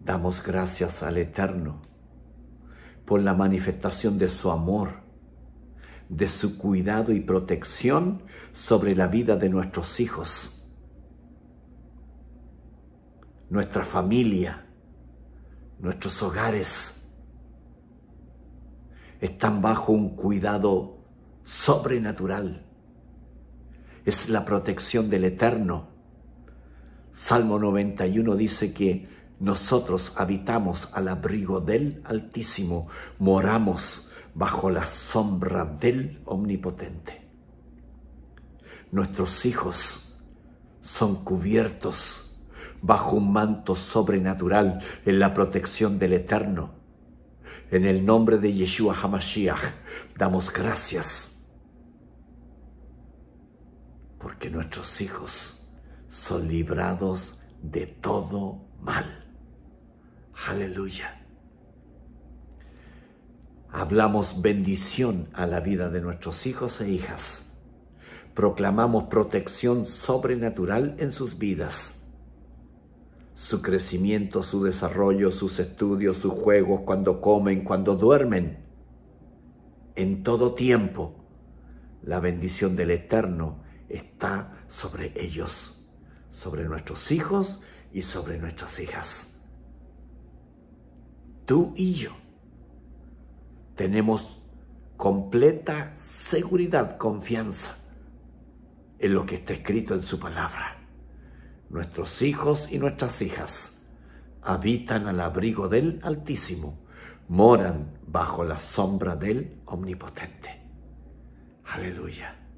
Damos gracias al Eterno por la manifestación de su amor, de su cuidado y protección sobre la vida de nuestros hijos, nuestra familia, nuestros hogares. Están bajo un cuidado sobrenatural. Es la protección del Eterno. Salmo 91 dice que nosotros habitamos al abrigo del Altísimo, moramos bajo la sombra del Omnipotente. Nuestros hijos son cubiertos bajo un manto sobrenatural en la protección del Eterno. En el nombre de Yeshua Hamashiach damos gracias porque nuestros hijos son librados de todo mal. Aleluya. Hablamos bendición a la vida de nuestros hijos e hijas. Proclamamos protección sobrenatural en sus vidas su crecimiento, su desarrollo, sus estudios, sus juegos, cuando comen, cuando duermen. En todo tiempo, la bendición del Eterno está sobre ellos, sobre nuestros hijos y sobre nuestras hijas tú y yo tenemos completa seguridad, confianza en lo que está escrito en su palabra. Nuestros hijos y nuestras hijas habitan al abrigo del Altísimo, moran bajo la sombra del Omnipotente. Aleluya.